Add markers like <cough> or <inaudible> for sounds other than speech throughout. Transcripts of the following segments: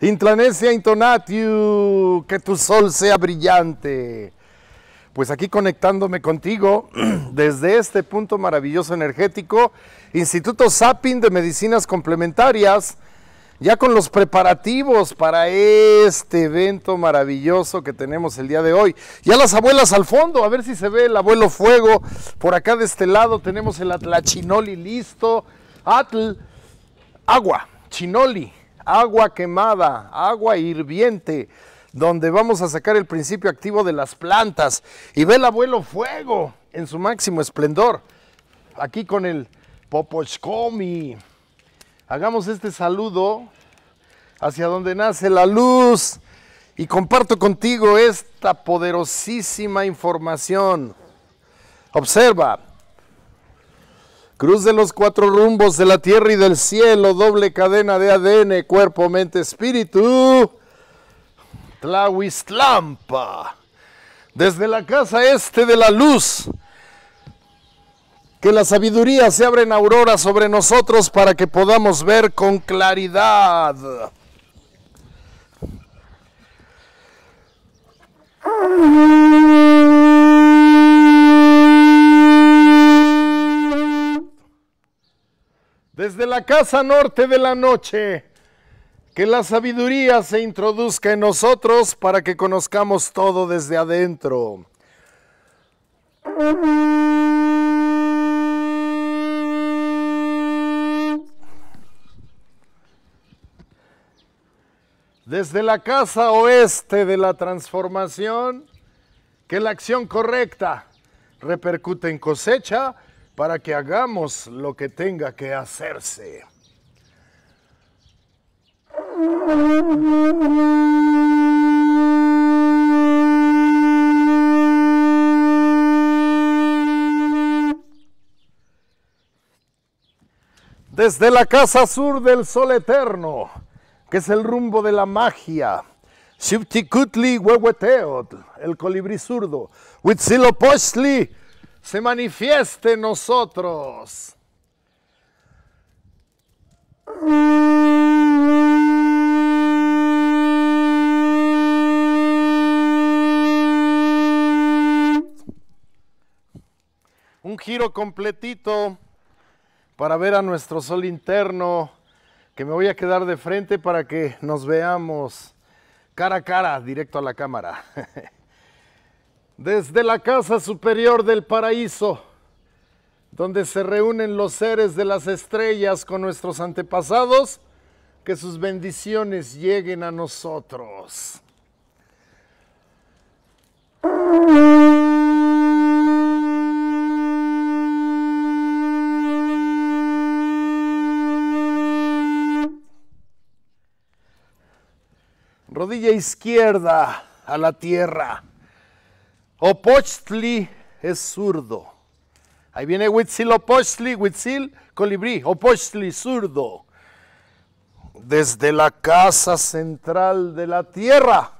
Intlanesia intonatiu, que tu sol sea brillante. Pues aquí conectándome contigo <clears throat> desde este punto maravilloso energético, Instituto Zapping de Medicinas Complementarias, ya con los preparativos para este evento maravilloso que tenemos el día de hoy. Ya las abuelas al fondo, a ver si se ve el abuelo fuego. Por acá de este lado tenemos el atlachinoli listo. Atl, agua, chinoli, agua quemada, agua hirviente, donde vamos a sacar el principio activo de las plantas y ve el abuelo fuego en su máximo esplendor. Aquí con el Popochcomi. Hagamos este saludo hacia donde nace la luz y comparto contigo esta poderosísima información. Observa, Cruz de los cuatro rumbos de la tierra y del cielo, doble cadena de ADN, cuerpo, mente, espíritu. lampa. Desde la casa este de la luz. Que la sabiduría se abra en aurora sobre nosotros para que podamos ver con claridad. desde la casa norte de la noche, que la sabiduría se introduzca en nosotros para que conozcamos todo desde adentro. Desde la casa oeste de la transformación, que la acción correcta repercute en cosecha, para que hagamos lo que tenga que hacerse. Desde la casa sur del sol eterno, que es el rumbo de la magia, Kutli Huehueteot, el colibrí zurdo, Huitzilopochtli, se manifieste nosotros. Un giro completito para ver a nuestro sol interno, que me voy a quedar de frente para que nos veamos cara a cara, directo a la cámara. <laughs> desde la casa superior del paraíso, donde se reúnen los seres de las estrellas con nuestros antepasados, que sus bendiciones lleguen a nosotros. Rodilla izquierda a la tierra. Opochtli es zurdo. Ahí viene Opochtli, Huitzil, colibrí, Opochtli, zurdo. Desde la casa central de la Tierra,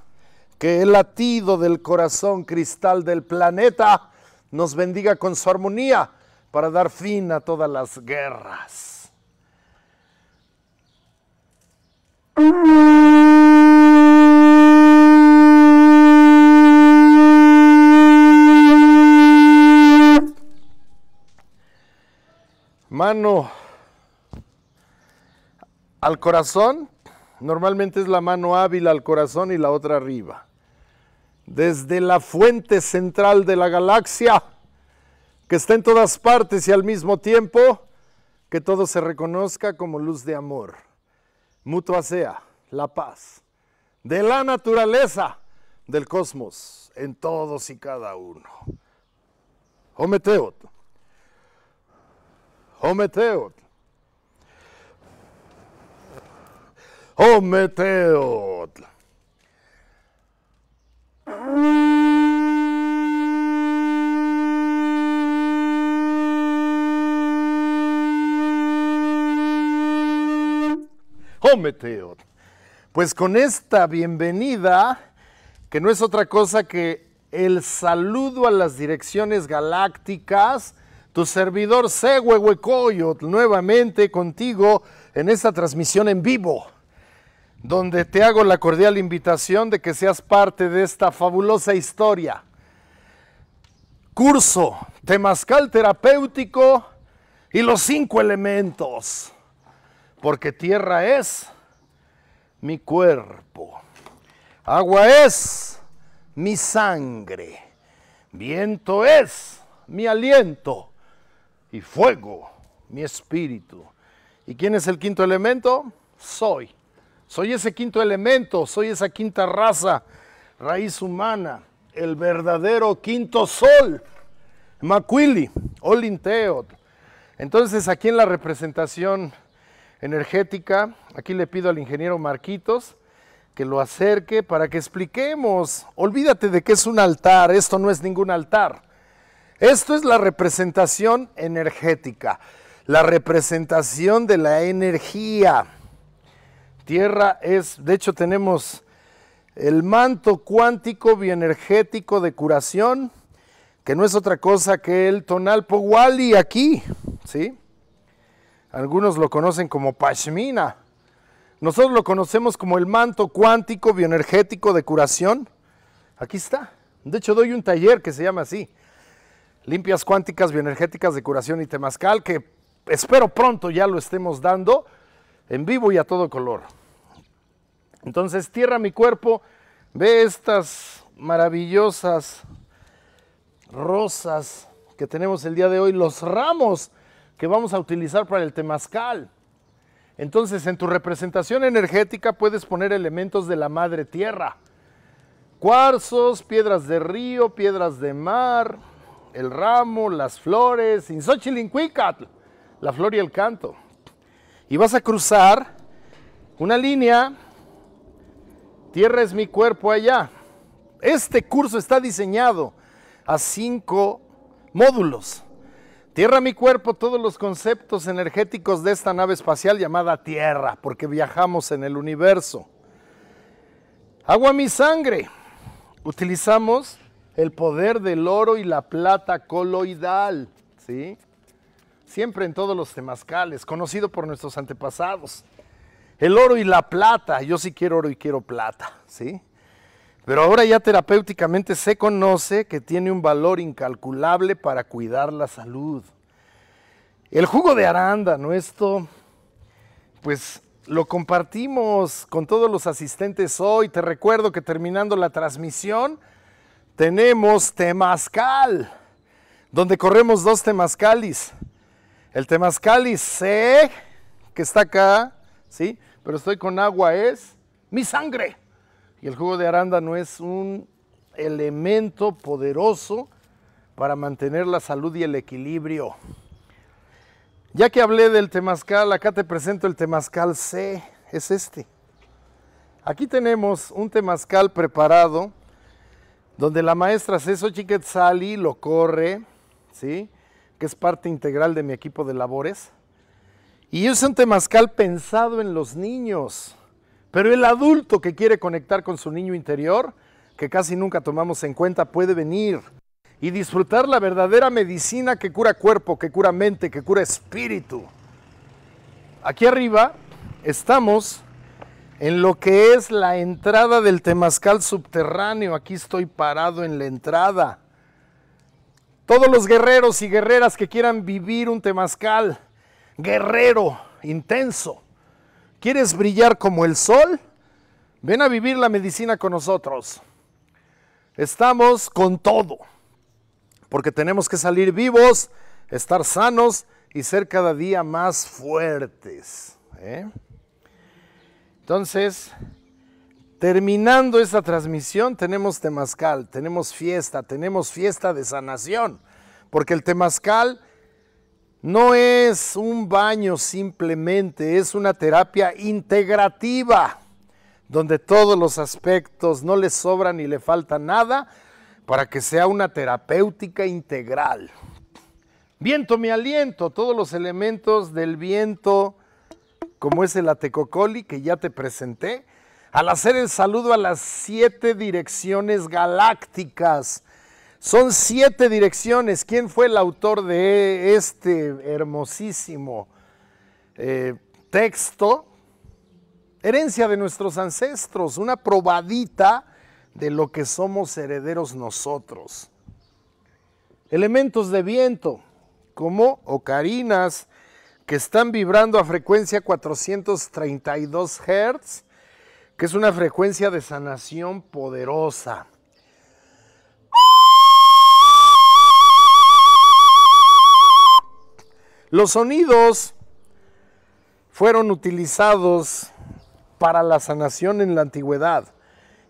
que el latido del corazón cristal del planeta nos bendiga con su armonía para dar fin a todas las guerras. Mano al corazón, normalmente es la mano hábil al corazón y la otra arriba. Desde la fuente central de la galaxia, que está en todas partes y al mismo tiempo, que todo se reconozca como luz de amor. Mutua sea la paz de la naturaleza del cosmos en todos y cada uno. Ometeot. Ometeot. Ometeot. Ometeot. Pues con esta bienvenida, que no es otra cosa que el saludo a las direcciones galácticas, tu servidor Segue Huecoyot, nuevamente contigo en esta transmisión en vivo, donde te hago la cordial invitación de que seas parte de esta fabulosa historia. Curso Temascal Terapéutico y los cinco elementos, porque tierra es mi cuerpo, agua es mi sangre, viento es mi aliento fuego, mi espíritu. ¿Y quién es el quinto elemento? Soy. Soy ese quinto elemento, soy esa quinta raza, raíz humana, el verdadero quinto sol, Macuili, Olinteot. Entonces aquí en la representación energética, aquí le pido al ingeniero Marquitos que lo acerque para que expliquemos. Olvídate de que es un altar, esto no es ningún altar. Esto es la representación energética, la representación de la energía. Tierra es, de hecho tenemos el manto cuántico bioenergético de curación, que no es otra cosa que el Tonal Poguali, aquí, ¿sí? Algunos lo conocen como Pashmina. Nosotros lo conocemos como el manto cuántico bioenergético de curación. Aquí está. De hecho, doy un taller que se llama así, limpias cuánticas bioenergéticas de curación y temazcal, que espero pronto ya lo estemos dando en vivo y a todo color. Entonces, tierra mi cuerpo, ve estas maravillosas rosas que tenemos el día de hoy, los ramos que vamos a utilizar para el temazcal. Entonces, en tu representación energética puedes poner elementos de la madre tierra. Cuarzos, piedras de río, piedras de mar, el ramo, las flores, Insochilincuicatl, la flor y el canto. Y vas a cruzar una línea, tierra es mi cuerpo allá. Este curso está diseñado a cinco módulos. Tierra mi cuerpo, todos los conceptos energéticos de esta nave espacial llamada Tierra, porque viajamos en el universo. Agua mi sangre. Utilizamos el poder del oro y la plata coloidal, ¿sí? Siempre en todos los temazcales, conocido por nuestros antepasados. El oro y la plata, yo sí quiero oro y quiero plata, ¿sí? Pero ahora ya terapéuticamente se conoce que tiene un valor incalculable para cuidar la salud. El jugo de aranda, ¿no? esto, pues lo compartimos con todos los asistentes hoy. Te recuerdo que terminando la transmisión, tenemos temazcal, donde corremos dos temazcalis. El temazcalis C, que está acá, ¿sí? Pero estoy con agua, es mi sangre. Y el jugo de arándano es un elemento poderoso para mantener la salud y el equilibrio. Ya que hablé del temazcal, acá te presento el temazcal C, es este. Aquí tenemos un temazcal preparado donde la maestra Ceso Chiquetzali lo corre, ¿sí? que es parte integral de mi equipo de labores. Y es un temazcal pensado en los niños, pero el adulto que quiere conectar con su niño interior, que casi nunca tomamos en cuenta, puede venir y disfrutar la verdadera medicina que cura cuerpo, que cura mente, que cura espíritu. Aquí arriba estamos en lo que es la entrada del Temazcal subterráneo. Aquí estoy parado en la entrada. Todos los guerreros y guerreras que quieran vivir un Temazcal guerrero, intenso. ¿Quieres brillar como el sol? Ven a vivir la medicina con nosotros. Estamos con todo, porque tenemos que salir vivos, estar sanos y ser cada día más fuertes. ¿eh? Entonces, terminando esta transmisión, tenemos temazcal, tenemos fiesta, tenemos fiesta de sanación, porque el temazcal no es un baño simplemente, es una terapia integrativa, donde todos los aspectos no le sobran ni le falta nada para que sea una terapéutica integral. Viento mi aliento, todos los elementos del viento como es el Atecocoli que ya te presenté, al hacer el saludo a las siete direcciones galácticas. Son siete direcciones. ¿Quién fue el autor de este hermosísimo eh, texto? Herencia de nuestros ancestros, una probadita de lo que somos herederos nosotros. Elementos de viento, como ocarinas, que están vibrando a frecuencia 432 Hz, que es una frecuencia de sanación poderosa. Los sonidos fueron utilizados para la sanación en la antigüedad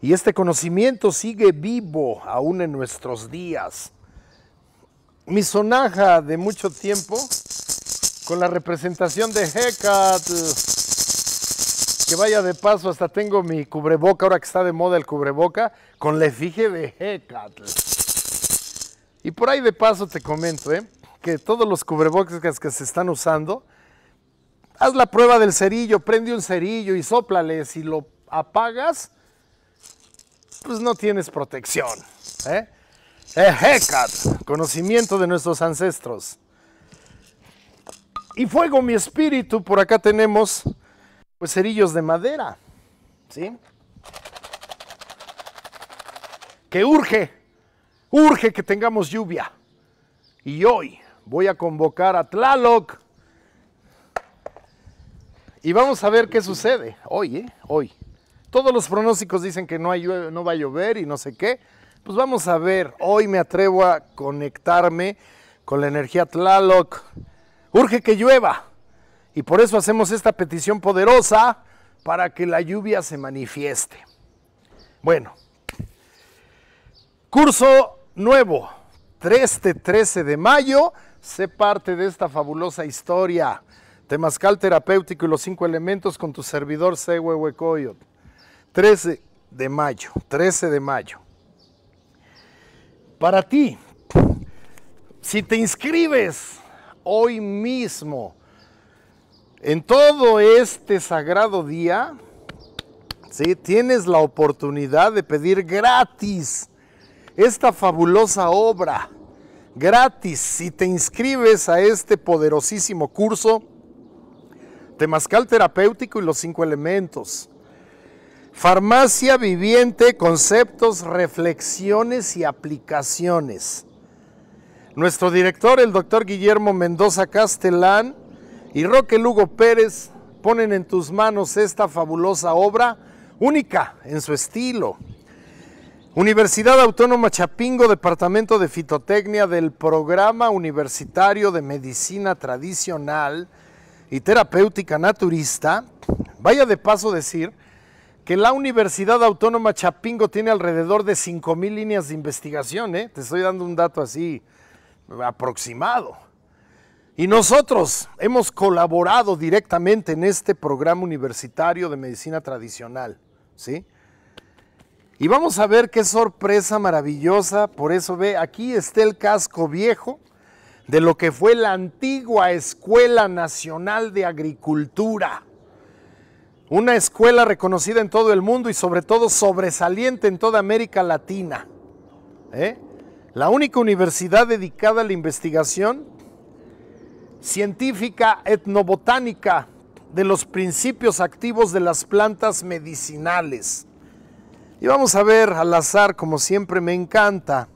y este conocimiento sigue vivo aún en nuestros días. Mi sonaja de mucho tiempo con la representación de Hecatl. Que vaya de paso, hasta tengo mi cubreboca, ahora que está de moda el cubreboca, con la efigie de Hecatl. Y por ahí de paso te comento, ¿eh? que todos los cubrebocas que se están usando, haz la prueba del cerillo, prende un cerillo y sóplale. Si lo apagas, pues no tienes protección. ¿eh? Eh, Hecatl, conocimiento de nuestros ancestros y fuego mi espíritu. Por acá tenemos pues cerillos de madera, ¿sí? Que urge, urge que tengamos lluvia. Y hoy voy a convocar a Tlaloc. Y vamos a ver qué sucede hoy, ¿eh? Hoy. Todos los pronósticos dicen que no, no va a llover y no sé qué. Pues vamos a ver. Hoy me atrevo a conectarme con la energía Tlaloc Urge que llueva. Y por eso hacemos esta petición poderosa para que la lluvia se manifieste. Bueno, curso nuevo, 13 de mayo, sé parte de esta fabulosa historia. temascal terapéutico y los cinco elementos con tu servidor C. 13 de mayo, 13 de mayo. Para ti, si te inscribes hoy mismo. En todo este sagrado día, si tienes la oportunidad de pedir gratis esta fabulosa obra. Gratis, si te inscribes a este poderosísimo curso, Temascal Terapéutico y los Cinco Elementos. Farmacia Viviente, Conceptos, Reflexiones y Aplicaciones. Nuestro director, el doctor Guillermo Mendoza Castellán y Roque Lugo Pérez ponen en tus manos esta fabulosa obra, única en su estilo. Universidad Autónoma Chapingo, Departamento de Fitotecnia del Programa Universitario de Medicina Tradicional y Terapéutica Naturista. Vaya de paso decir que la Universidad Autónoma Chapingo tiene alrededor de 5.000 líneas de investigación, ¿eh? te estoy dando un dato así aproximado. Y nosotros hemos colaborado directamente en este programa universitario de medicina tradicional, ¿sí? Y vamos a ver qué sorpresa maravillosa, por eso ve, aquí está el casco viejo de lo que fue la antigua Escuela Nacional de Agricultura. Una escuela reconocida en todo el mundo y sobre todo sobresaliente en toda América Latina. ¿Eh? la única universidad dedicada a la investigación científica etnobotánica de los principios activos de las plantas medicinales. Y vamos a ver al azar, como siempre me encanta,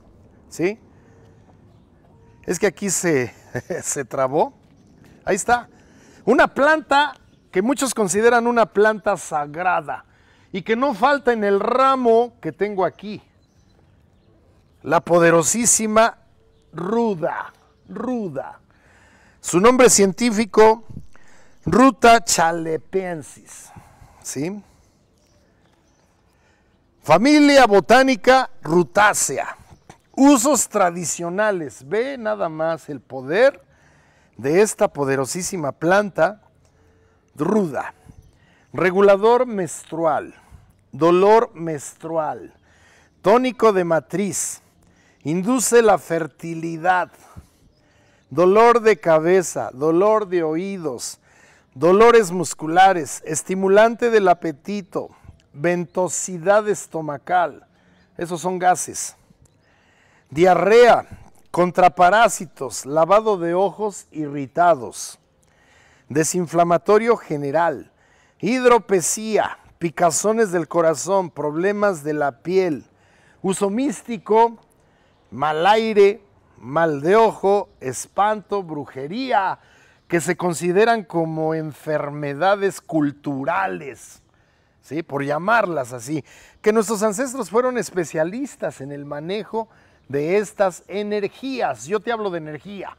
¿sí? Es que aquí se, <laughs> se trabó. Ahí está. Una planta que muchos consideran una planta sagrada y que no falta en el ramo que tengo aquí la poderosísima ruda, ruda. Su nombre científico, Ruta chalepensis, ¿sí? Familia botánica rutácea. Usos tradicionales. Ve nada más el poder de esta poderosísima planta ruda. Regulador menstrual, dolor menstrual, tónico de matriz, Induce la fertilidad, dolor de cabeza, dolor de oídos, dolores musculares, estimulante del apetito, ventosidad estomacal, esos son gases, diarrea, contraparásitos, lavado de ojos irritados, desinflamatorio general, hidropesía, picazones del corazón, problemas de la piel, uso místico, mal aire, mal de ojo, espanto, brujería, que se consideran como enfermedades culturales, ¿sí? por llamarlas así, que nuestros ancestros fueron especialistas en el manejo de estas energías. Yo te hablo de energía,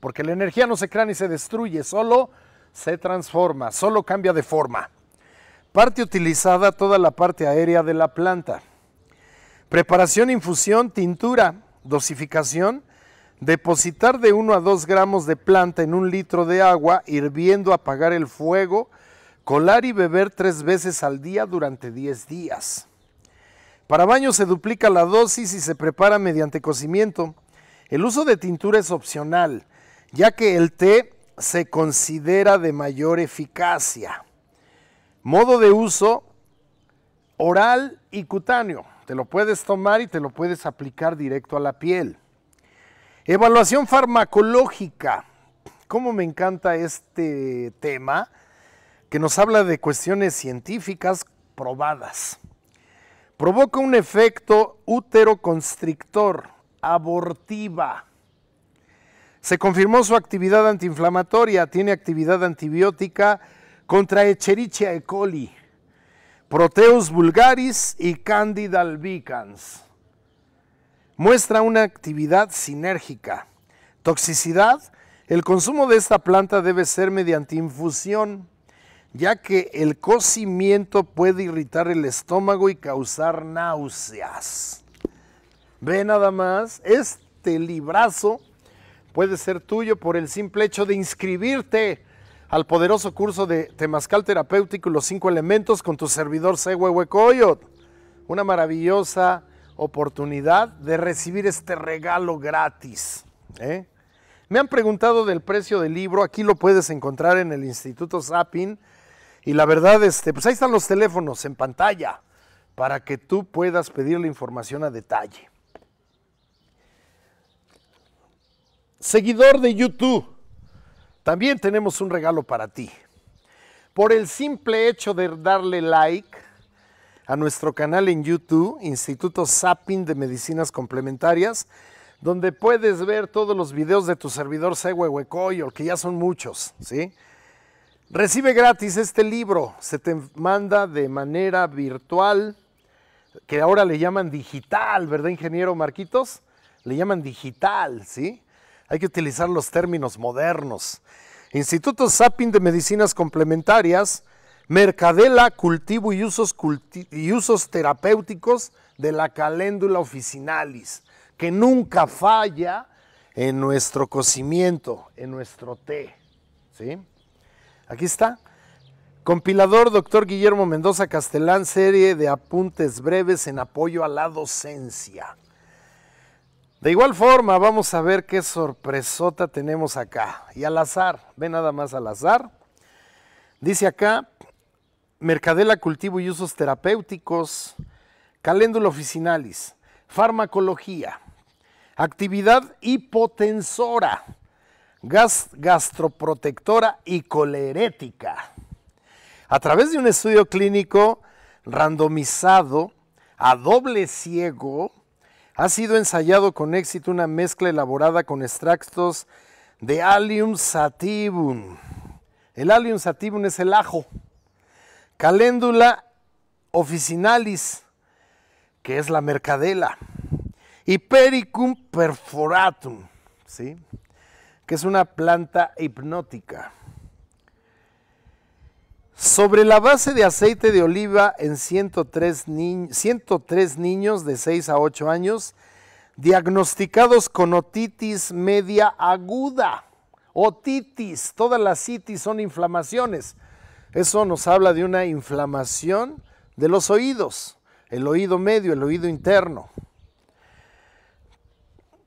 porque la energía no se crea ni se destruye, solo se transforma, solo cambia de forma. Parte utilizada toda la parte aérea de la planta Preparación, infusión, tintura, dosificación. Depositar de 1 a 2 gramos de planta en un litro de agua, hirviendo, apagar el fuego, colar y beber tres veces al día durante 10 días. Para baño se duplica la dosis y se prepara mediante cocimiento. El uso de tintura es opcional, ya que el té se considera de mayor eficacia. Modo de uso, oral y cutáneo. Te lo puedes tomar y te lo puedes aplicar directo a la piel. Evaluación farmacológica. ¿Cómo me encanta este tema? que nos habla de cuestiones científicas probadas. Provoca un efecto útero-constrictor, abortiva. Se confirmó su actividad antiinflamatoria, tiene actividad antibiótica contra Echerichia e. coli. Proteus vulgaris y Candida albicans. Muestra una actividad sinérgica. Toxicidad. El consumo de esta planta debe ser mediante infusión, ya que el cocimiento puede irritar el estómago y causar náuseas. Ve nada más, este librazo puede ser tuyo por el simple hecho de inscribirte al poderoso curso de Temazcal Terapéutico y los cinco elementos con tu servidor Sewe Huecoyot. Una maravillosa oportunidad de recibir este regalo gratis. ¿eh? Me han preguntado del precio del libro, aquí lo puedes encontrar en el Instituto Zapping. Y la verdad, este, pues ahí están los teléfonos en pantalla para que tú puedas pedir la información a detalle. Seguidor de YouTube también tenemos un regalo para ti. Por el simple hecho de darle like a nuestro canal en YouTube, Instituto Sapping de Medicinas Complementarias, donde puedes ver todos los videos de tu servidor Huehuecoyol, que ya son muchos, ¿sí? Recibe gratis este libro, se te manda de manera virtual, que ahora le llaman digital, ¿verdad, ingeniero Marquitos? Le llaman digital, ¿sí? Hay que utilizar los términos modernos. Instituto Sapin de Medicinas Complementarias, Mercadela, Cultivo y Usos, y usos Terapéuticos de la Caléndula Officinalis, que nunca falla en nuestro cocimiento, en nuestro té. ¿sí? Aquí está. Compilador doctor Guillermo Mendoza Castellán. serie de apuntes breves en apoyo a la docencia. De igual forma, vamos a ver qué sorpresota tenemos acá. Y al azar, ve nada más al azar. Dice acá, Mercadela cultivo y usos terapéuticos, caléndula officinalis, farmacología, actividad hipotensora, gastroprotectora y colerética. A través de un estudio clínico randomizado a doble ciego, ha sido ensayado con éxito una mezcla elaborada con extractos de Allium sativum. El Allium sativum es el ajo. Caléndula officinalis, que es la mercadela. Y Pericum perforatum, que es una planta hipnótica. Sobre la base de aceite de oliva en 103, 103 niños de 6 a 8 años diagnosticados con otitis media aguda. Otitis, todas las citis son inflamaciones. Eso nos habla de una inflamación de los oídos, el oído medio, el oído interno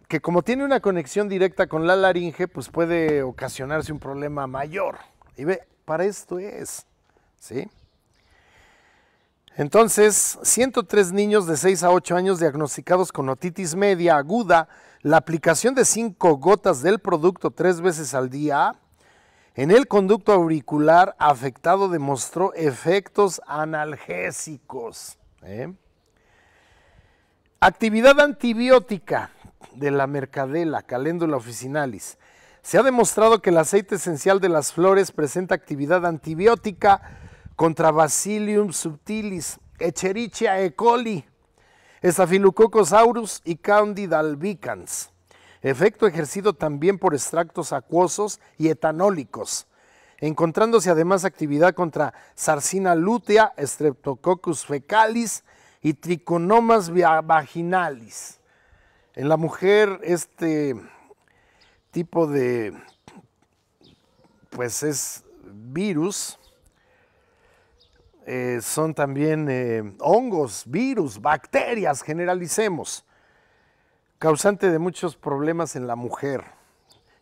que como tiene una conexión directa con la laringe, pues puede ocasionarse un problema mayor. Y ve, para esto es. ¿sí? Entonces, 103 niños de 6 a 8 años diagnosticados con otitis media aguda, la aplicación de 5 gotas del producto 3 veces al día en el conducto auricular afectado demostró efectos analgésicos. ¿eh? Actividad antibiótica de la mercadela, caléndula officinalis. Se ha demostrado que el aceite esencial de las flores presenta actividad antibiótica contra Bacillus subtilis, Echerichia e coli, Staphylococcus y Candida albicans. Efecto ejercido también por extractos acuosos y etanólicos, encontrándose además actividad contra Sarcina lutea, Streptococcus fecalis y Trichonomas vaginalis. En la mujer este tipo de pues es virus eh, son también eh, hongos, virus, bacterias, generalicemos, causante de muchos problemas en la mujer,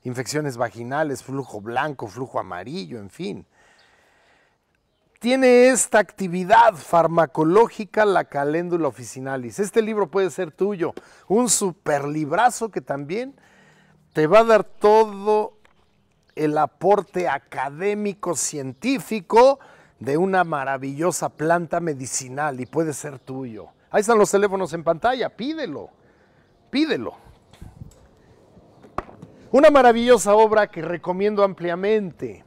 infecciones vaginales, flujo blanco, flujo amarillo, en fin. Tiene esta actividad farmacológica la caléndula officinalis. Este libro puede ser tuyo, un superlibrazo que también te va a dar todo el aporte académico, científico, de una maravillosa planta medicinal y puede ser tuyo. Ahí están los teléfonos en pantalla, pídelo, pídelo. Una maravillosa obra que recomiendo ampliamente.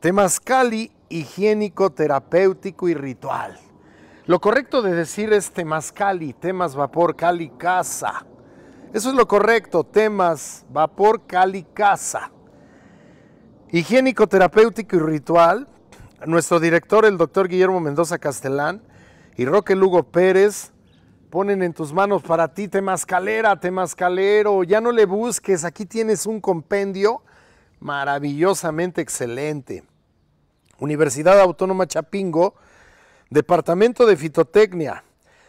Temazcali higiénico, terapéutico y ritual. Lo correcto de decir es temazcali, temas vapor, cali casa. Eso es lo correcto, temas vapor, cali casa. Higiénico, terapéutico y ritual nuestro director, el doctor Guillermo Mendoza Castellán y Roque Lugo Pérez ponen en tus manos para ti temascalera, temascalero, ya no le busques, aquí tienes un compendio maravillosamente excelente. Universidad Autónoma Chapingo, Departamento de Fitotecnia,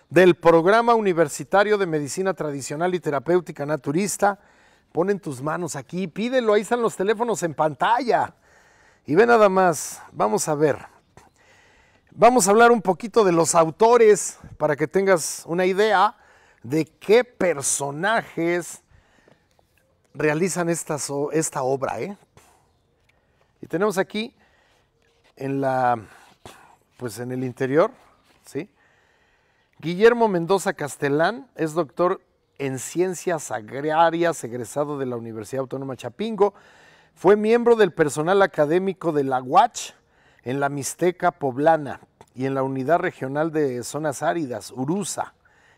del Programa Universitario de Medicina Tradicional y Terapéutica Naturista, ponen tus manos aquí, pídelo, ahí están los teléfonos en pantalla. Y ve nada más, vamos a ver. Vamos a hablar un poquito de los autores para que tengas una idea de qué personajes realizan estas, esta obra. ¿eh? Y tenemos aquí en la, pues en el interior, ¿sí? Guillermo Mendoza Castellán es doctor en ciencias agrarias, egresado de la Universidad Autónoma Chapingo, fue miembro del personal académico de la UACH en la Mixteca Poblana y en la Unidad Regional de Zonas Áridas, URUSA,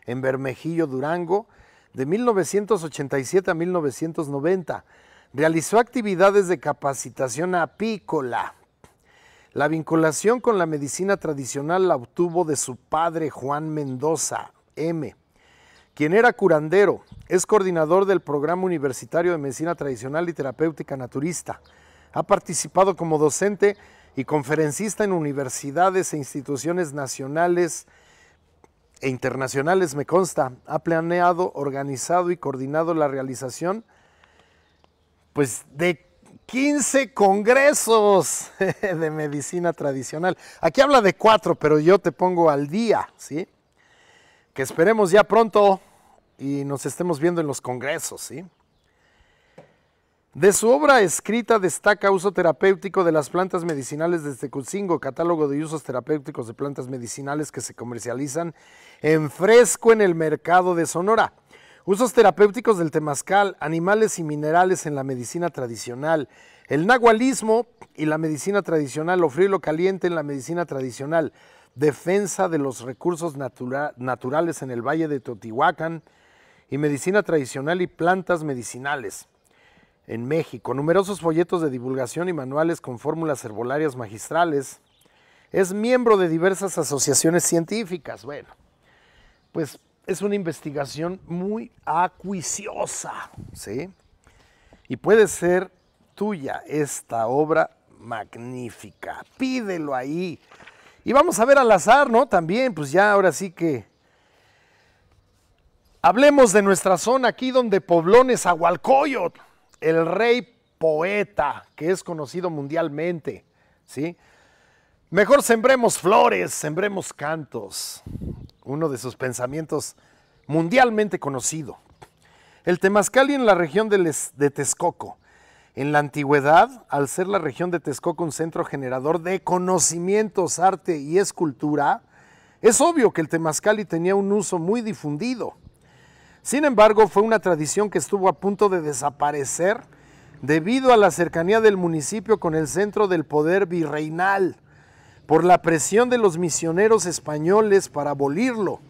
en Bermejillo, Durango, de 1987 a 1990. Realizó actividades de capacitación apícola. La vinculación con la medicina tradicional la obtuvo de su padre Juan Mendoza, M quien era curandero, es coordinador del Programa Universitario de Medicina Tradicional y Terapéutica Naturista. Ha participado como docente y conferencista en universidades e instituciones nacionales e internacionales, me consta. Ha planeado, organizado y coordinado la realización pues, de 15 congresos <laughs> de medicina tradicional. Aquí habla de cuatro, pero yo te pongo al día, ¿sí? Que esperemos ya pronto y nos estemos viendo en los congresos, ¿sí? De su obra escrita destaca uso terapéutico de las plantas medicinales desde Tecucingo, catálogo de usos terapéuticos de plantas medicinales que se comercializan en fresco en el mercado de Sonora. Usos terapéuticos del temazcal, animales y minerales en la medicina tradicional, el nahualismo y la medicina tradicional, lo frío y lo caliente en la medicina tradicional, defensa de los recursos naturales en el Valle de Teotihuacán, y medicina tradicional y plantas medicinales en México, numerosos folletos de divulgación y manuales con fórmulas herbolarias magistrales. Es miembro de diversas asociaciones científicas. Bueno, pues es una investigación muy acuiciosa, ¿sí? Y puede ser tuya esta obra magnífica. Pídelo ahí. Y vamos a ver al azar, ¿no? También, pues ya ahora sí que Hablemos de nuestra zona aquí donde Poblón es Agualcoyot, el rey poeta que es conocido mundialmente, ¿sí? Mejor sembremos flores, sembremos cantos, uno de sus pensamientos mundialmente conocido. El Temazcali en la región de, de Texcoco. En la antigüedad, al ser la región de Texcoco un centro generador de conocimientos, arte y escultura, es obvio que el Temazcali tenía un uso muy difundido sin embargo, fue una tradición que estuvo a punto de desaparecer debido a la cercanía del municipio con el centro del poder virreinal, por la presión de los misioneros españoles para abolirlo,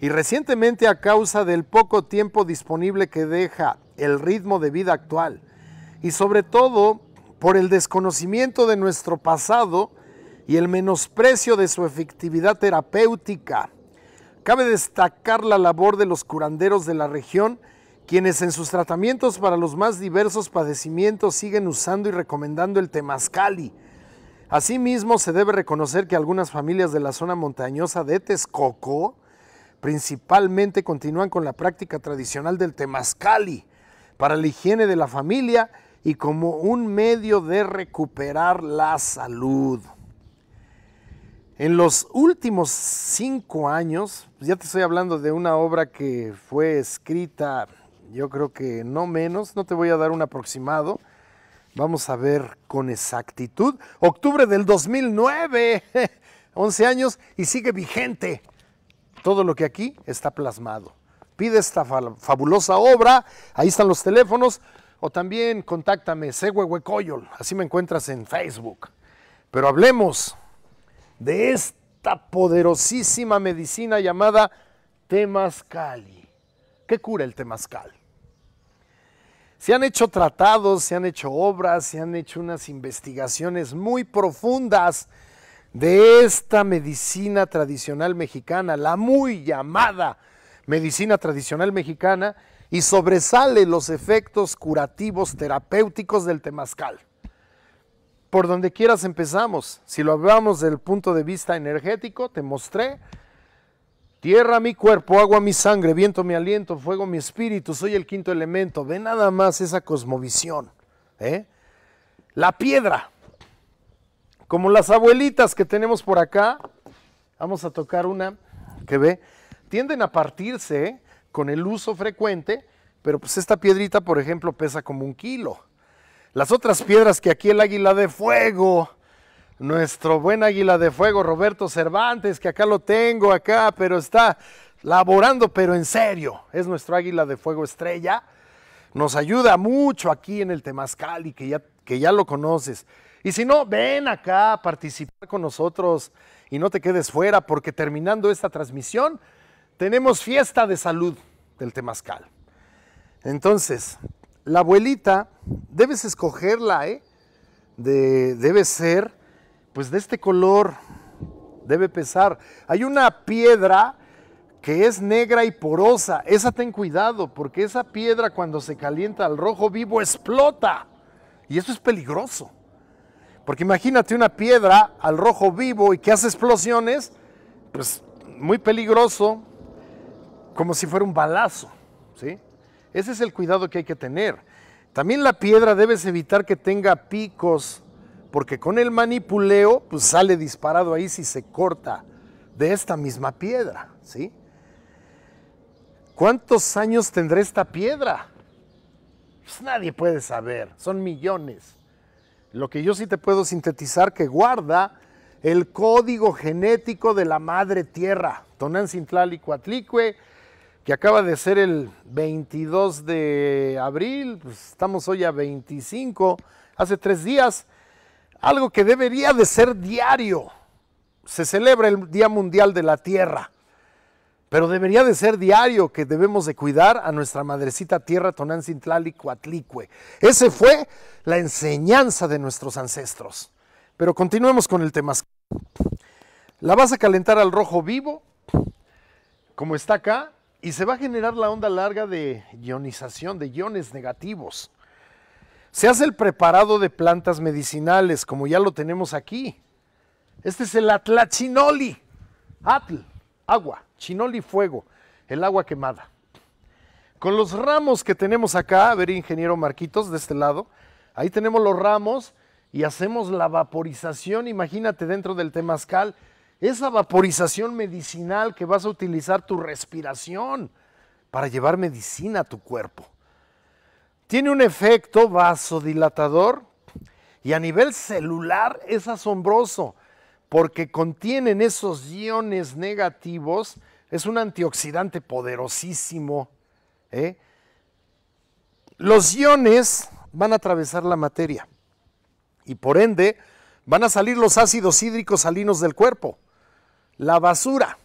y recientemente a causa del poco tiempo disponible que deja el ritmo de vida actual, y sobre todo por el desconocimiento de nuestro pasado y el menosprecio de su efectividad terapéutica Cabe destacar la labor de los curanderos de la región, quienes en sus tratamientos para los más diversos padecimientos siguen usando y recomendando el temazcali. Asimismo, se debe reconocer que algunas familias de la zona montañosa de Texcoco principalmente continúan con la práctica tradicional del temazcali para la higiene de la familia y como un medio de recuperar la salud. En los últimos cinco años, ya te estoy hablando de una obra que fue escrita, yo creo que no menos, no te voy a dar un aproximado, vamos a ver con exactitud, octubre del 2009, 11 <laughs> años y sigue vigente todo lo que aquí está plasmado. Pide esta fabulosa obra, ahí están los teléfonos, o también contáctame, Huecoyol, así me encuentras en Facebook. Pero hablemos de esta poderosísima medicina llamada temazcali. ¿Qué cura el temazcal? Se han hecho tratados, se han hecho obras, se han hecho unas investigaciones muy profundas de esta medicina tradicional mexicana, la muy llamada medicina tradicional mexicana, y sobresale los efectos curativos terapéuticos del temazcal por donde quieras empezamos. Si lo hablamos del punto de vista energético, te mostré. Tierra mi cuerpo, agua mi sangre, viento mi aliento, fuego mi espíritu, soy el quinto elemento. Ve nada más esa cosmovisión. ¿eh? La piedra, como las abuelitas que tenemos por acá, vamos a tocar una que ve, tienden a partirse ¿eh? con el uso frecuente, pero pues esta piedrita, por ejemplo, pesa como un kilo. Las otras piedras que aquí el águila de fuego, nuestro buen águila de fuego Roberto Cervantes, que acá lo tengo, acá, pero está laborando, pero en serio, es nuestro águila de fuego estrella. Nos ayuda mucho aquí en el Temazcal y que ya, que ya lo conoces. Y si no, ven acá a participar con nosotros y no te quedes fuera, porque terminando esta transmisión, tenemos fiesta de salud del Temazcal. Entonces, la abuelita, debes escogerla, ¿eh? debe ser, pues de este color, debe pesar. Hay una piedra que es negra y porosa, esa ten cuidado, porque esa piedra cuando se calienta al rojo vivo explota. Y eso es peligroso. Porque imagínate una piedra al rojo vivo y que hace explosiones, pues muy peligroso, como si fuera un balazo, ¿sí? Ese es el cuidado que hay que tener. También la piedra debes evitar que tenga picos, porque con el manipuleo pues, sale disparado ahí si se corta de esta misma piedra, ¿sí? ¿Cuántos años tendrá esta piedra? Pues nadie puede saber, son millones. Lo que yo sí te puedo sintetizar que guarda el código genético de la madre tierra, Tonantzin Cuatlicue, que acaba de ser el 22 de abril, pues, estamos hoy a 25, hace tres días, algo que debería de ser diario. Se celebra el Día Mundial de la Tierra, pero debería de ser diario que debemos de cuidar a nuestra madrecita tierra y Cuatlicue. Ese fue la enseñanza de nuestros ancestros. Pero continuemos con el tema. La vas a calentar al rojo vivo, como está acá, y se va a generar la onda larga de ionización, de iones negativos. Se hace el preparado de plantas medicinales, como ya lo tenemos aquí. Este es el atlachinoli, atl, agua, chinoli fuego, el agua quemada. Con los ramos que tenemos acá, a ver ingeniero Marquitos, de este lado, ahí tenemos los ramos y hacemos la vaporización, imagínate, dentro del temazcal, esa vaporización medicinal que vas a utilizar tu respiración para llevar medicina a tu cuerpo. Tiene un efecto vasodilatador y a nivel celular es asombroso porque contienen esos iones negativos, es un antioxidante poderosísimo. ¿eh? Los iones van a atravesar la materia y por ende van a salir los ácidos hídricos salinos del cuerpo la basura,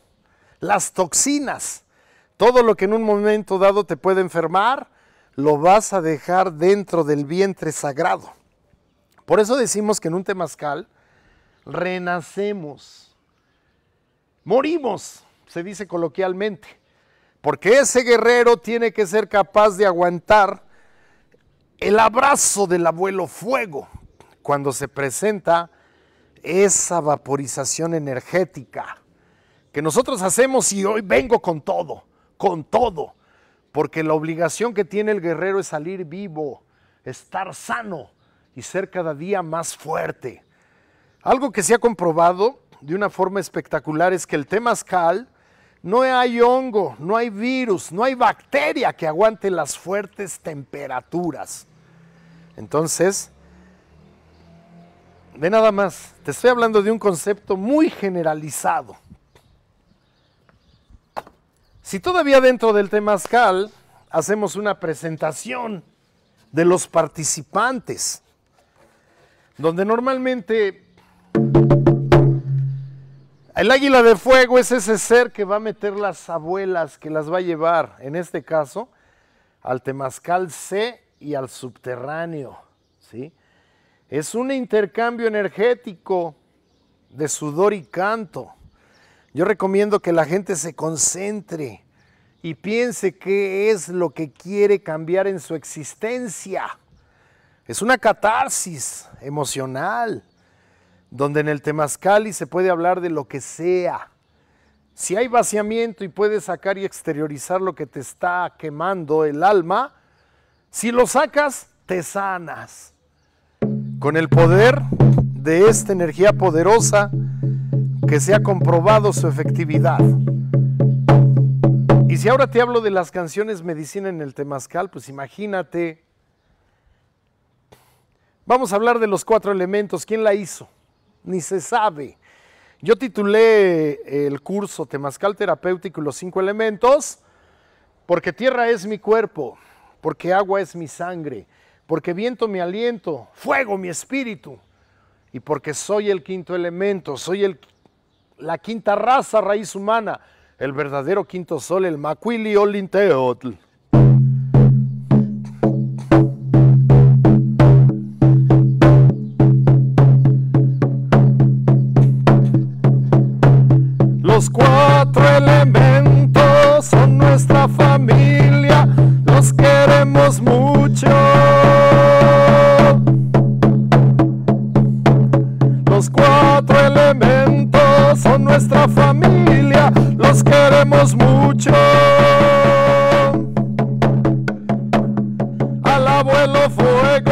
las toxinas, todo lo que en un momento dado te puede enfermar, lo vas a dejar dentro del vientre sagrado. Por eso decimos que en un temazcal renacemos, morimos, se dice coloquialmente, porque ese guerrero tiene que ser capaz de aguantar el abrazo del abuelo fuego cuando se presenta esa vaporización energética que nosotros hacemos y hoy vengo con todo, con todo, porque la obligación que tiene el guerrero es salir vivo, estar sano y ser cada día más fuerte. Algo que se ha comprobado de una forma espectacular es que el temazcal no hay hongo, no hay virus, no hay bacteria que aguante las fuertes temperaturas. Entonces, de nada más, te estoy hablando de un concepto muy generalizado. Si todavía dentro del temazcal hacemos una presentación de los participantes, donde normalmente el águila de fuego es ese ser que va a meter las abuelas, que las va a llevar, en este caso, al temazcal C y al subterráneo. ¿sí? Es un intercambio energético de sudor y canto. Yo recomiendo que la gente se concentre y piense qué es lo que quiere cambiar en su existencia. Es una catarsis emocional, donde en el Temazcali se puede hablar de lo que sea. Si hay vaciamiento y puedes sacar y exteriorizar lo que te está quemando el alma, si lo sacas, te sanas. Con el poder de esta energía poderosa, que se ha comprobado su efectividad. Y si ahora te hablo de las canciones medicina en el temazcal, pues imagínate. Vamos a hablar de los cuatro elementos. ¿Quién la hizo? Ni se sabe. Yo titulé el curso Temazcal Terapéutico y los cinco elementos porque tierra es mi cuerpo, porque agua es mi sangre, porque viento mi aliento, fuego mi espíritu y porque soy el quinto elemento, soy el la quinta raza, raíz humana, el verdadero quinto sol, el Macuili Olinteotl. Los cuatro elementos son nuestra familia, los queremos mucho. nuestra familia, los queremos mucho. Al abuelo fuego.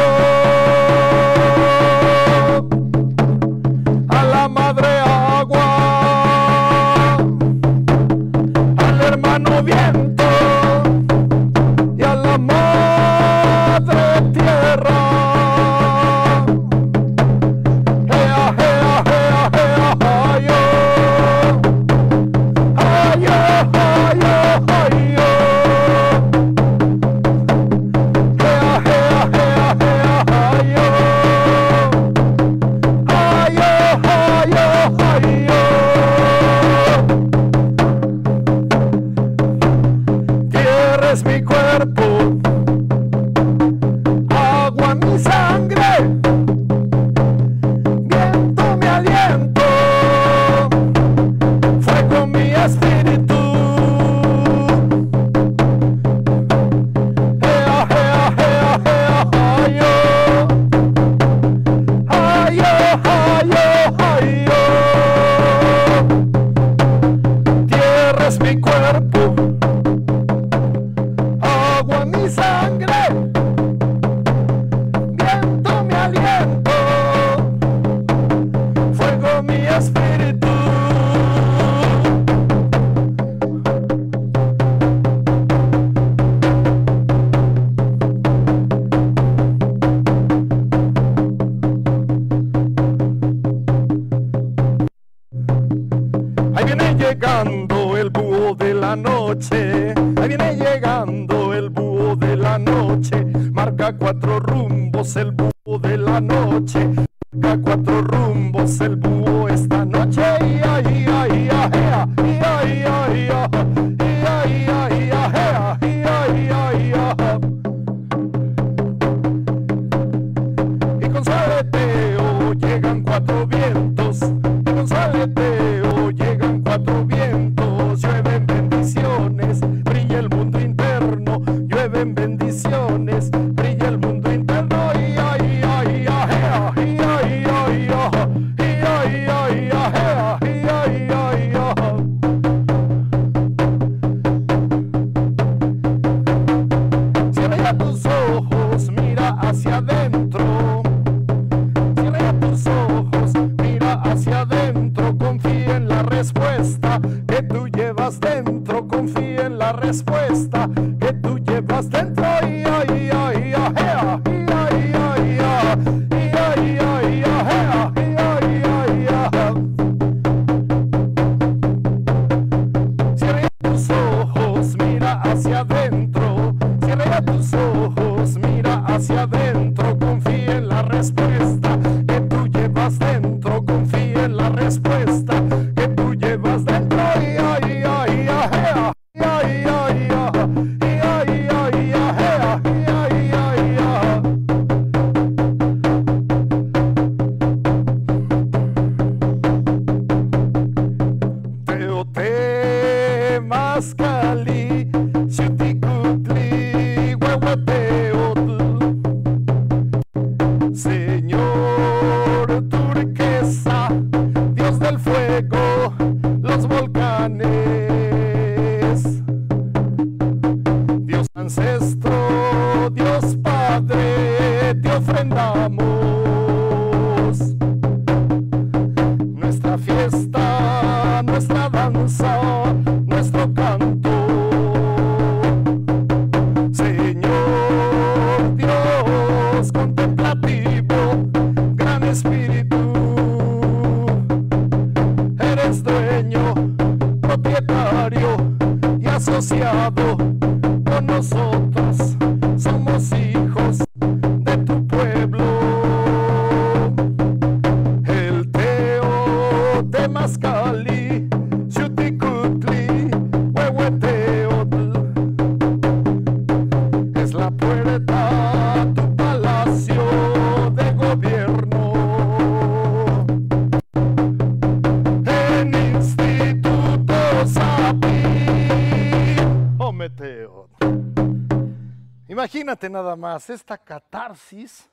nada más, esta catarsis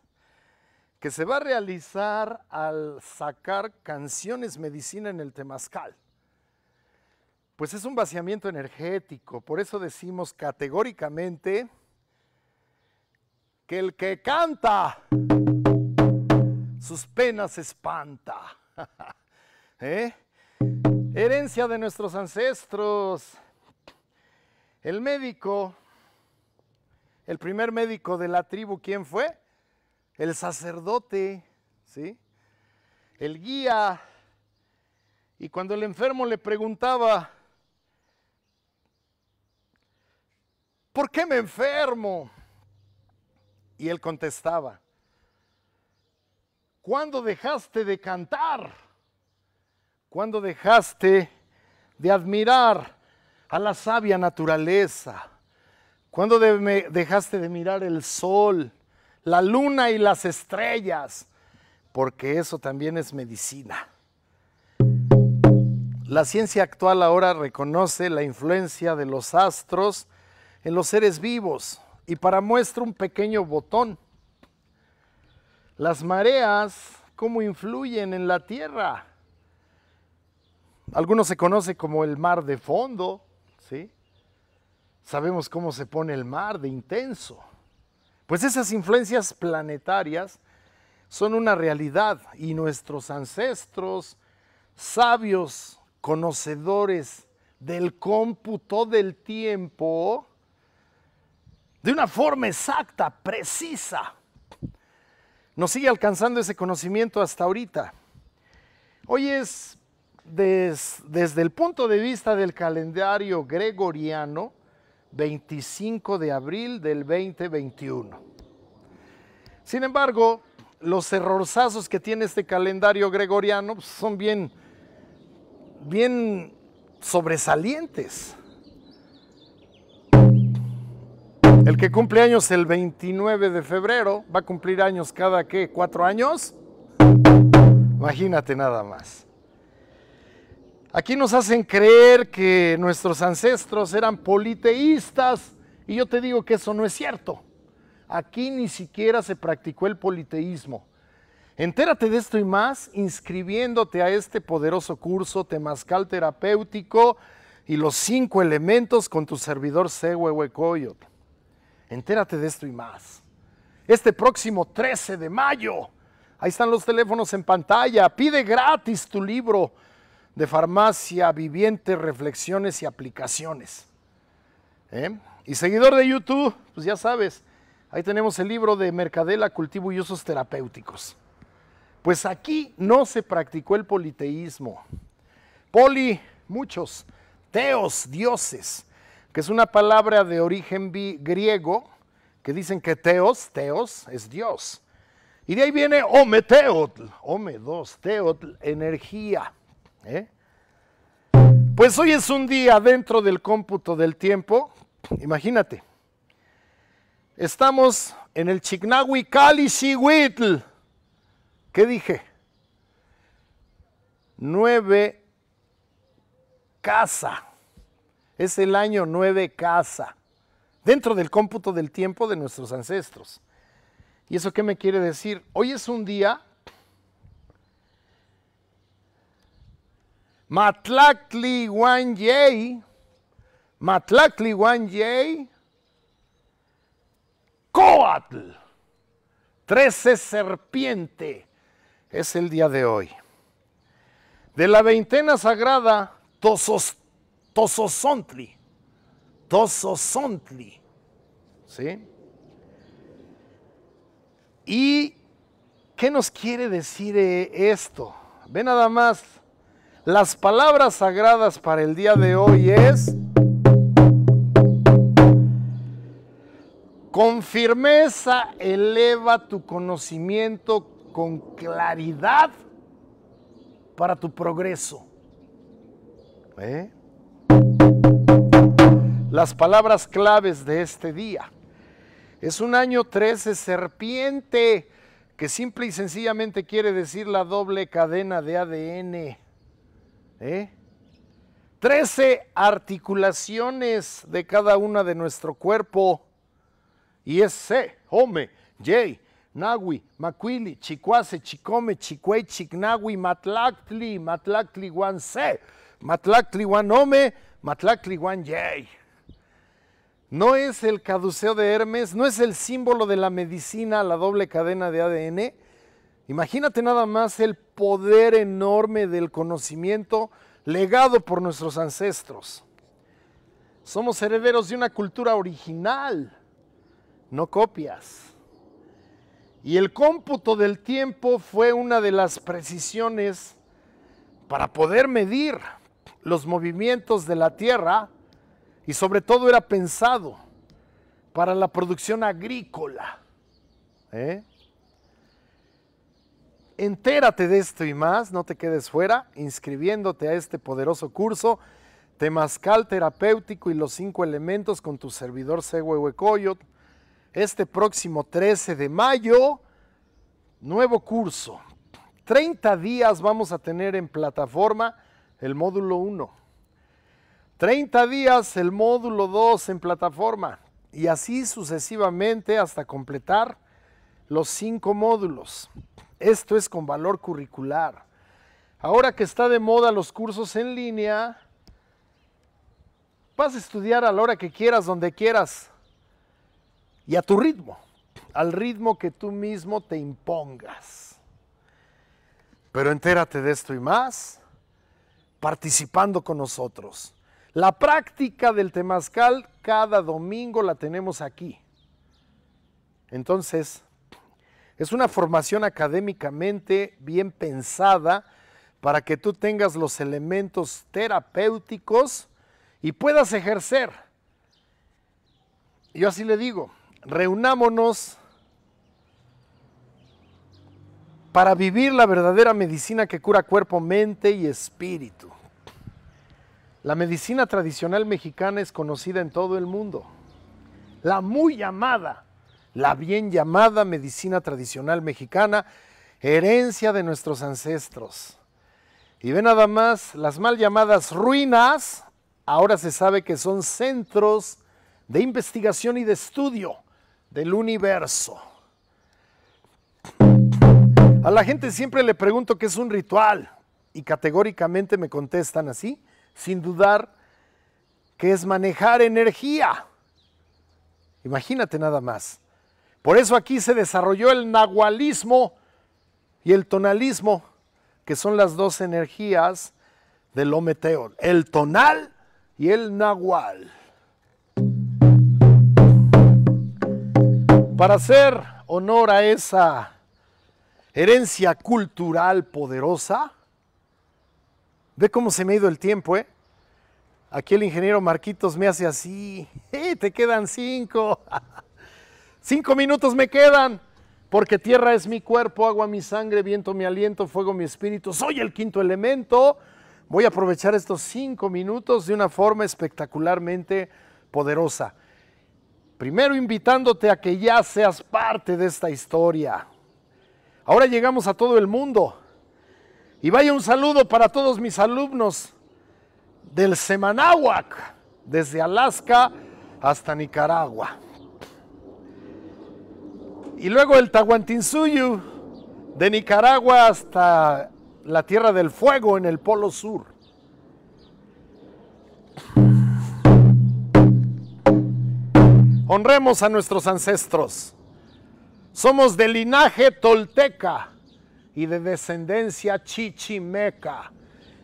que se va a realizar al sacar canciones medicina en el temazcal. Pues es un vaciamiento energético, por eso decimos categóricamente que el que canta sus penas espanta. <laughs> ¿Eh? Herencia de nuestros ancestros. El médico el primer médico de la tribu, ¿quién fue? El sacerdote, ¿sí? El guía. Y cuando el enfermo le preguntaba, ¿por qué me enfermo? Y él contestaba, ¿cuándo dejaste de cantar? ¿Cuándo dejaste de admirar a la sabia naturaleza? ¿Cuándo dejaste de mirar el sol, la luna y las estrellas? Porque eso también es medicina. La ciencia actual ahora reconoce la influencia de los astros en los seres vivos y para muestra un pequeño botón. Las mareas, ¿cómo influyen en la Tierra? Algunos se conoce como el mar de fondo, ¿sí? sabemos cómo se pone el mar de intenso. Pues esas influencias planetarias son una realidad y nuestros ancestros, sabios, conocedores del cómputo del tiempo, de una forma exacta, precisa, nos sigue alcanzando ese conocimiento hasta ahorita. Hoy es desde el punto de vista del calendario gregoriano, 25 de abril del 2021. Sin embargo, los errorzazos que tiene este calendario gregoriano pues, son bien, bien sobresalientes. El que cumple años el 29 de febrero va a cumplir años cada que cuatro años. Imagínate nada más. Aquí nos hacen creer que nuestros ancestros eran politeístas y yo te digo que eso no es cierto. Aquí ni siquiera se practicó el politeísmo. Entérate de esto y más inscribiéndote a este poderoso curso Temazcal Terapéutico y los cinco elementos con tu servidor Coyot. Entérate de esto y más. Este próximo 13 de mayo, ahí están los teléfonos en pantalla, pide gratis tu libro de farmacia viviente, reflexiones y aplicaciones. ¿Eh? Y seguidor de YouTube, pues ya sabes, ahí tenemos el libro de Mercadela, cultivo y usos terapéuticos. Pues aquí no se practicó el politeísmo. Poli, muchos, teos, dioses, que es una palabra de origen griego, que dicen que teos, teos es Dios. Y de ahí viene ometeotl, ome dos, teotl, energía. ¿Eh? Pues hoy es un día dentro del cómputo del tiempo. Imagínate. Estamos en el Chignawi Cali ¿Qué dije? Nueve casa. Es el año nueve casa. Dentro del cómputo del tiempo de nuestros ancestros. ¿Y eso qué me quiere decir? Hoy es un día Matlactli Wanyei, Matlactli yei Coatl, trece serpiente, es el día de hoy. De la veintena sagrada, Tososontli, Tososontli, ¿sí? ¿Y qué nos quiere decir eh, esto? Ve nada más las palabras sagradas para el día de hoy es con firmeza eleva tu conocimiento con claridad para tu progreso. ¿Eh? Las palabras claves de este día. Es un año 13 serpiente, que simple y sencillamente quiere decir la doble cadena de ADN. ¿eh? 13 articulaciones de cada una de nuestro cuerpo. Y es C, Home, J, Nahui, Macuili, Chicuase, Chicome, Chicuey, Chiknahui, Matlactli, Matlactli, Juan C, Matlactli, Juan Home, Matlactli, No es el caduceo de Hermes, no es el símbolo de la medicina, la doble cadena de ADN Imagínate nada más el poder enorme del conocimiento legado por nuestros ancestros. Somos herederos de una cultura original, no copias. Y el cómputo del tiempo fue una de las precisiones para poder medir los movimientos de la tierra y sobre todo era pensado para la producción agrícola. ¿Eh? Entérate de esto y más, no te quedes fuera, inscribiéndote a este poderoso curso Temascal Terapéutico y los cinco elementos con tu servidor Coyot. Este próximo 13 de mayo, nuevo curso. 30 días vamos a tener en plataforma el módulo 1. 30 días el módulo 2 en plataforma. Y así sucesivamente hasta completar los cinco módulos. Esto es con valor curricular. Ahora que está de moda los cursos en línea, vas a estudiar a la hora que quieras, donde quieras y a tu ritmo, al ritmo que tú mismo te impongas. Pero entérate de esto y más participando con nosotros. La práctica del temazcal cada domingo la tenemos aquí. Entonces, es una formación académicamente bien pensada para que tú tengas los elementos terapéuticos y puedas ejercer. Yo así le digo, reunámonos para vivir la verdadera medicina que cura cuerpo, mente y espíritu. La medicina tradicional mexicana es conocida en todo el mundo. La muy llamada la bien llamada medicina tradicional mexicana, herencia de nuestros ancestros. Y ve nada más, las mal llamadas ruinas, ahora se sabe que son centros de investigación y de estudio del universo. A la gente siempre le pregunto qué es un ritual y categóricamente me contestan así, sin dudar que es manejar energía. Imagínate nada más. Por eso aquí se desarrolló el nahualismo y el tonalismo, que son las dos energías del ometeor, el tonal y el nahual. Para hacer honor a esa herencia cultural poderosa, ve cómo se me ha ido el tiempo, ¿eh? Aquí el ingeniero Marquitos me hace así, ¡Eh, te quedan cinco. <laughs> Cinco minutos me quedan. Porque tierra es mi cuerpo, agua mi sangre, viento mi aliento, fuego mi espíritu. Soy el quinto elemento. Voy a aprovechar estos cinco minutos de una forma espectacularmente poderosa. Primero invitándote a que ya seas parte de esta historia. Ahora llegamos a todo el mundo. Y vaya un saludo para todos mis alumnos del Semanáhuac, desde Alaska hasta Nicaragua. Y luego el Tahuantinsuyu, de Nicaragua hasta la Tierra del Fuego en el Polo Sur. Honremos a nuestros ancestros. Somos de linaje tolteca y de descendencia chichimeca.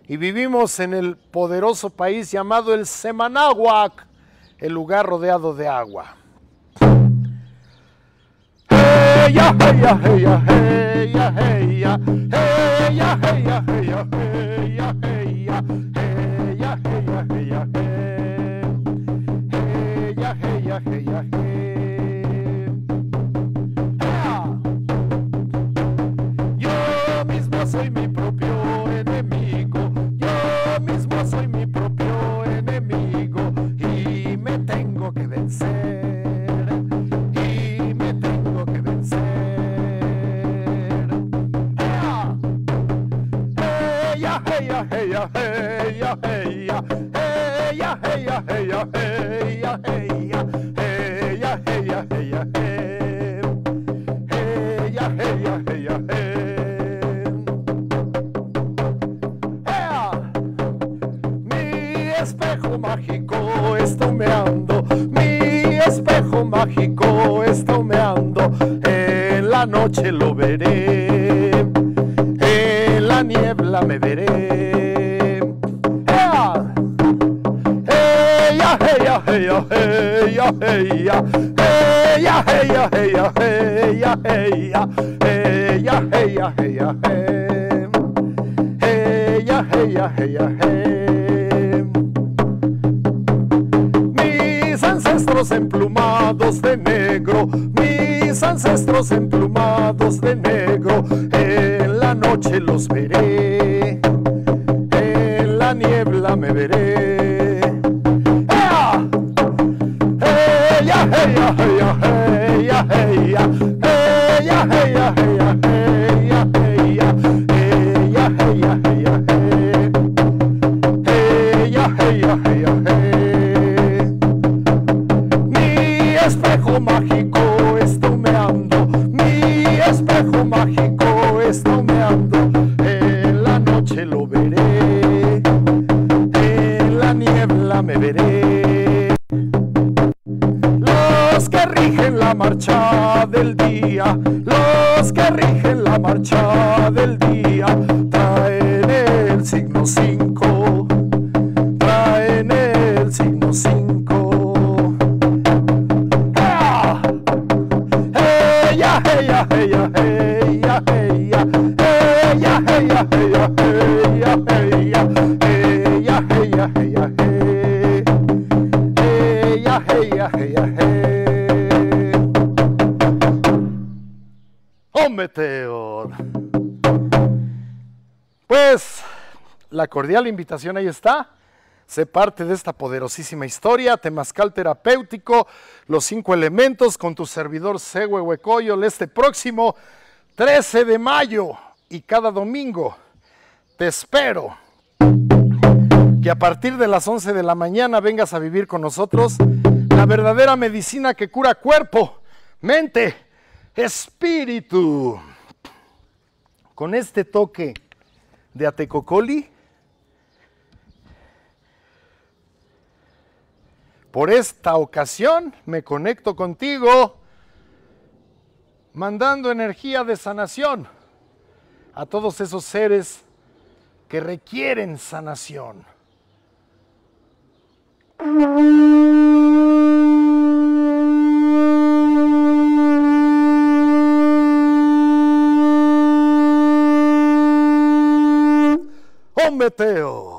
Y vivimos en el poderoso país llamado el Semanáhuac, el lugar rodeado de agua. hey ya, hey ya, hey ya, hey ya, hey ya, hey ya, hey ya, hey ya, hey ya. Mi espejo mágico está humeando Mi espejo mágico está humeando En la noche lo veré En la niebla me veré ella ella ella em. em. Mis ancestros emplumados de negro, mis ancestros emplumados de negro, en la noche los veré. marcha del día cordial invitación, ahí está. Sé parte de esta poderosísima historia, temascal Terapéutico, Los Cinco Elementos, con tu servidor Segue Huecoyol, este próximo 13 de mayo y cada domingo. Te espero que a partir de las 11 de la mañana vengas a vivir con nosotros la verdadera medicina que cura cuerpo, mente, espíritu. Con este toque de Atecocoli, Por esta ocasión me conecto contigo mandando energía de sanación a todos esos seres que requieren sanación. Ometeo.